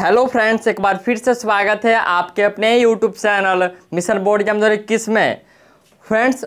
hello friends एक बार फिर से स्वागत है आपके अपने यूट्यूब चैनल मिशन बोर्ड के अंदर इक्कीस में फ्रेंड्स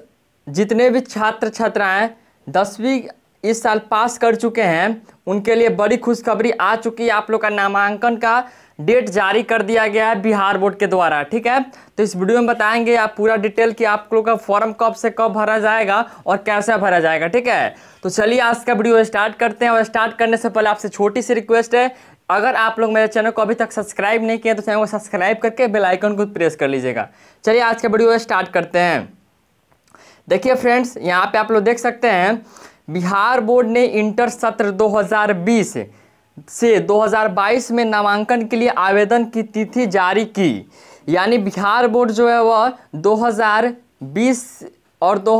जितने भी छात्र छात्राएं दसवीं इस साल पास कर चुके हैं उनके लिए बड़ी खुशखबरी आ चुकी है आप लोग का नामांकन का डेट जारी कर दिया गया है बिहार बोर्ड के द्वारा ठीक है तो इस वीडियो में बताएंगे आप पूरा डिटेल कि आप लोग का फॉर्म कब से कब भरा जाएगा और कैसे भरा जाएगा ठीक है तो चलिए आज का वीडियो स्टार्ट करते हैं और स्टार्ट करने से पहले आपसे छोटी सी रिक्वेस्ट है अगर आप लोग मेरे चैनल को अभी तक सब्सक्राइब नहीं किया तो चैनल को सब्सक्राइब करके बेल आइकन को प्रेस कर लीजिएगा चलिए आज का वीडियो स्टार्ट करते हैं देखिए फ्रेंड्स यहाँ पे आप लोग देख सकते हैं बिहार बोर्ड ने इंटर सत्र 2020 से 2022 में नामांकन के लिए आवेदन की तिथि जारी की यानी बिहार बोर्ड जो है वह दो और दो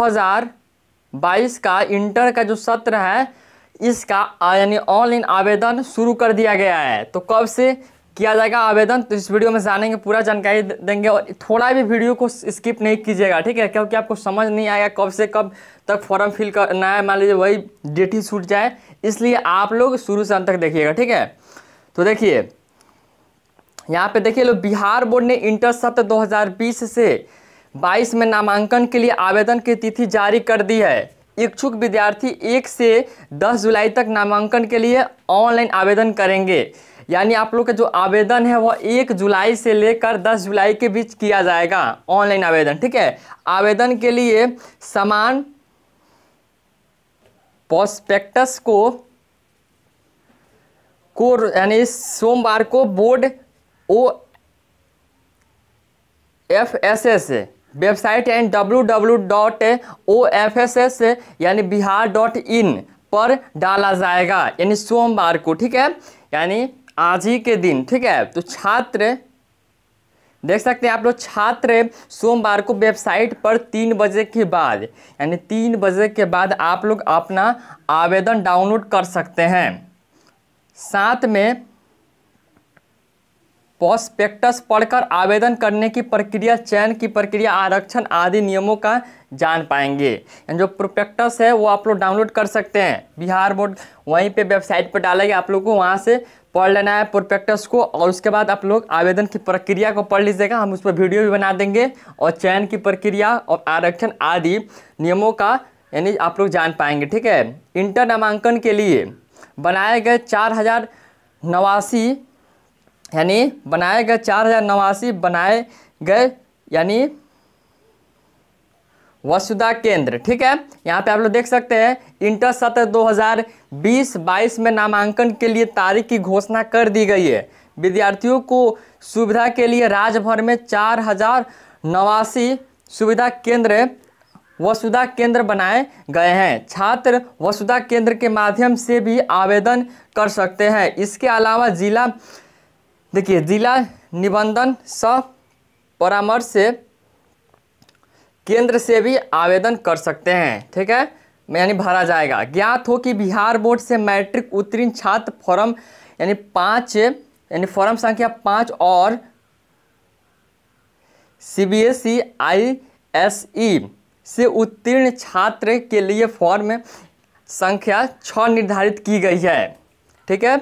का इंटर का जो सत्र है इसका यानी ऑनलाइन आवेदन शुरू कर दिया गया है तो कब से किया जाएगा आवेदन तो इस वीडियो में जानेंगे पूरा जानकारी देंगे और थोड़ा भी वीडियो को स्किप नहीं कीजिएगा ठीक है क्योंकि आपको समझ नहीं आएगा कब से कब तक फॉर्म फिल करना है मान लीजिए वही डेट ही छूट जाए इसलिए आप लोग शुरू से अंत तक देखिएगा ठीक है तो देखिए यहाँ पे देखिए लोग बिहार बोर्ड ने इंटर सत्र दो से बाईस में नामांकन के लिए आवेदन की तिथि जारी कर दी है इच्छुक विद्यार्थी एक से दस जुलाई तक नामांकन के लिए ऑनलाइन आवेदन करेंगे यानी आप लोग का जो आवेदन है वह एक जुलाई से लेकर दस जुलाई के बीच किया जाएगा ऑनलाइन आवेदन ठीक है आवेदन के लिए समान पॉस्पेक्टस को को यानी सोमवार को board O F S S website and W W dot O F S S यानी बिहार डॉट इन पर डाला जाएगा यानी सोमवार को ठीक है यानी आज ही के दिन ठीक है तो छात्र देख सकते हैं आप लोग छात्र सोमवार को वेबसाइट पर तीन बजे के बाद यानी तीन बजे के बाद आप लोग अपना आवेदन डाउनलोड कर सकते हैं साथ में प्रॉस्पेक्टस पढ़कर आवेदन करने की प्रक्रिया चयन की प्रक्रिया आरक्षण आदि नियमों का जान पाएंगे जो प्रोपेक्टस है वो आप लोग डाउनलोड कर सकते हैं बिहार बोर्ड वहीं पे वेबसाइट पर डालेगा आप लोग को वहाँ से पढ़ लेना है प्रोपेक्टस को और उसके बाद आप लोग आवेदन की प्रक्रिया को पढ़ लीजिएगा हम उस पर वीडियो भी बना देंगे और चयन की प्रक्रिया और आरक्षण आदि नियमों का यानी आप लोग जान पाएंगे ठीक है इंटर नामांकन के लिए बनाए गए चार हज़ार नवासी यानी बनाए गए चार हजार नवासी बनाए गए यानी वसुधा केंद्र ठीक है यहाँ पे आप लोग देख सकते हैं इंटर सत्र 2020-22 में नामांकन के लिए तारीख की घोषणा कर दी गई है विद्यार्थियों को सुविधा के लिए राज्य भर में चार हजार नवासी सुविधा केंद्र वसुधा केंद्र बनाए गए हैं छात्र वसुधा केंद्र के माध्यम से भी आवेदन कर सकते हैं इसके अलावा जिला देखिए जिला निबंधन स परामर्श से केंद्र से भी आवेदन कर सकते हैं ठीक है यानी भरा जाएगा ज्ञात हो कि बिहार बोर्ड से मैट्रिक उत्तीर्ण छात्र फॉर्म यानी पाँच यानी फॉर्म संख्या पाँच और C B S E I S E से उत्तीर्ण छात्र के लिए फॉर्म संख्या छः निर्धारित की गई है ठीक है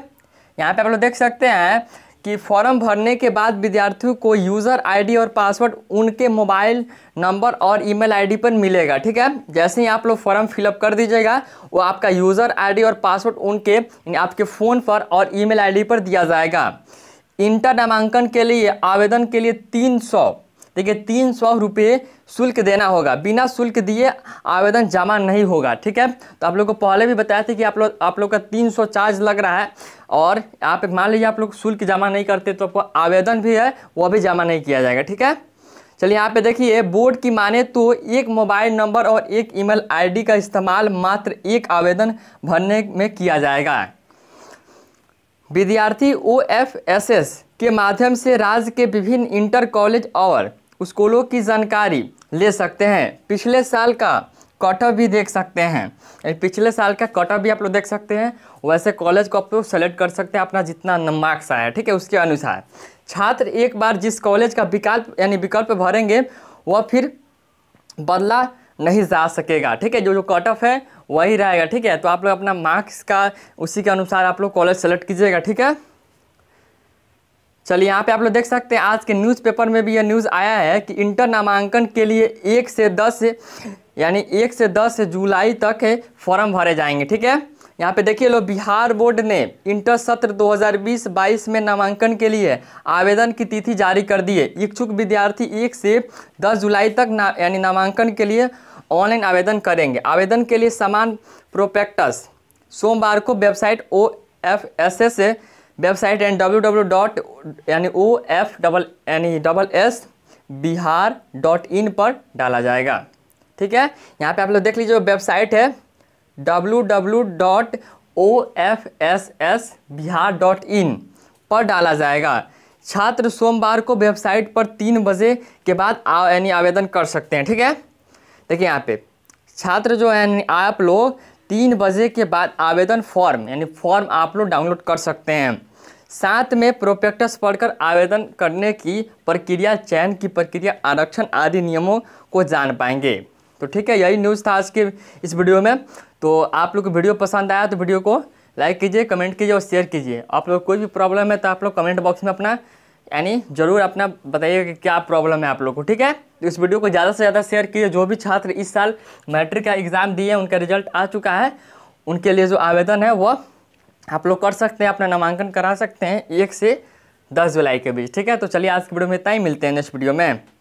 यहाँ पे आप लोग देख सकते हैं कि फॉर्म भरने के बाद विद्यार्थियों को यूज़र आईडी और पासवर्ड उनके मोबाइल नंबर और ईमेल आईडी पर मिलेगा ठीक है जैसे ही आप लोग फॉर्म फिलअप कर दीजिएगा वो आपका यूज़र आईडी और पासवर्ड उनके आपके फ़ोन पर और ईमेल आईडी पर दिया जाएगा इंटर नामांकन के लिए आवेदन के लिए तीन सौ देखिए तीन सौ रुपये शुल्क देना होगा बिना शुल्क दिए आवेदन जमा नहीं होगा ठीक है तो आप लोग को पहले भी बताया था कि आप लोग आप लोग का 300 चार्ज लग रहा है और आप मान लीजिए आप लोग शुल्क जमा नहीं करते तो आपको आवेदन भी है वह भी जमा नहीं किया जाएगा ठीक है चलिए यहाँ पे देखिए बोर्ड की माने तो एक मोबाइल नंबर और एक ईमेल आईडी का इस्तेमाल मात्र एक आवेदन भरने में किया जाएगा विद्यार्थी ओ एफ एस एस के माध्यम से राज्य के विभिन्न इंटर कॉलेज और स्कूलों की जानकारी ले सकते हैं पिछले साल का कटअप भी देख सकते हैं पिछले साल का कटअप भी आप लोग देख सकते हैं वैसे कॉलेज को आप लोग सेलेक्ट कर सकते हैं अपना जितना मार्क्स आया है ठीक है उसके अनुसार छात्र एक बार जिस कॉलेज का विकल्प यानी विकल्प भरेंगे वह फिर बदला नहीं जा सकेगा ठीक है जो जो कट ऑफ है वही रहेगा ठीक है तो आप लोग अपना मार्क्स का उसी के अनुसार आप लोग कॉलेज सेलेक्ट कीजिएगा ठीक है चलिए यहाँ पे आप लोग देख सकते हैं आज के न्यूज़पेपर में भी यह न्यूज़ आया है कि इंटर नामांकन के लिए एक से दस यानी एक से दस जुलाई तक फॉर्म भरे जाएंगे ठीक है यहाँ पे देखिए लोग बिहार बोर्ड ने इंटर सत्र 2020-22 में नामांकन के लिए आवेदन की तिथि जारी कर दी है इच्छुक विद्यार्थी एक से दस जुलाई तक ना यानी नामांकन के लिए ऑनलाइन आवेदन करेंगे आवेदन के लिए समान प्रोपेक्टस सोमवार को website O F S S website and W W dot यानी ओ एफ डबल यानी double S Bihar dot in पर डाला जाएगा ठीक है यहाँ पे आप लोग देख लीजिए वेबसाइट है W W dot O F S S Bihar dot in पर डाला जाएगा छात्र सोमवार को वेबसाइट पर तीन बजे के बाद यानी आवेदन कर सकते हैं ठीक है देखिए यहाँ पे छात्र जो है आप लोग तीन बजे के बाद आवेदन फॉर्म यानी फॉर्म आप लोग डाउनलोड कर सकते हैं साथ में प्रोपेक्टस पढ़कर आवेदन करने की प्रक्रिया चयन की प्रक्रिया आरक्षण आदि नियमों को जान पाएंगे तो ठीक है यही न्यूज़ था आज के इस वीडियो में तो आप लोग को वीडियो पसंद आया तो वीडियो को लाइक कीजिए कमेंट कीजिए और शेयर कीजिए आप लोग कोई भी प्रॉब्लम है तो आप लोग कमेंट बॉक्स में अपना यानी जरूर अपना बताइएगा कि क्या प्रॉब्लम है आप लोग को ठीक है तो इस वीडियो को ज़्यादा से ज़्यादा शेयर कीजिए जो भी छात्र इस साल मैट्रिक का एग्ज़ाम दिए उनका रिजल्ट आ चुका है उनके लिए जो आवेदन है वह आप लोग कर सकते हैं अपना नामांकन करा सकते हैं एक से दस जुलाई के बीच ठीक है तो चलिए आज की वीडियो में इतना ही मिलते हैं नेक्स्ट वीडियो में